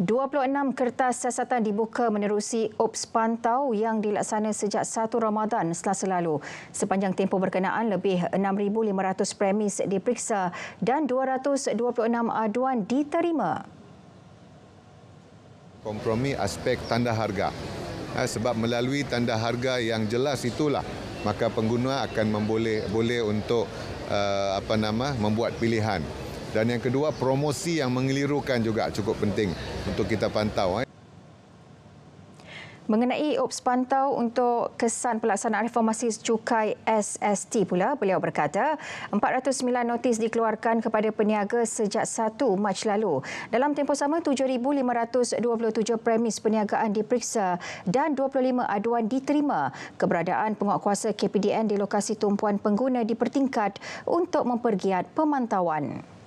26 kertas siasatan dibuka menerusi Ops Pantau yang dilaksana sejak 1 Ramadan selasa lalu. Sepanjang tempoh berkenaan, lebih 6,500 premis diperiksa dan 226 aduan diterima. Kompromi aspek tanda harga. Ha, sebab melalui tanda harga yang jelas itulah, maka pengguna akan memboleh, boleh untuk uh, apa nama membuat pilihan dan yang kedua promosi yang mengelirukan juga cukup penting untuk kita pantau. Eh. Mengenai Ops Pantau untuk kesan pelaksanaan reformasi cukai SST pula, beliau berkata 409 notis dikeluarkan kepada peniaga sejak 1 Mac lalu. Dalam tempoh sama, 7,527 premis peniagaan diperiksa dan 25 aduan diterima. Keberadaan penguatkuasa KPDN di lokasi tumpuan pengguna dipertingkat untuk mempergiat pemantauan.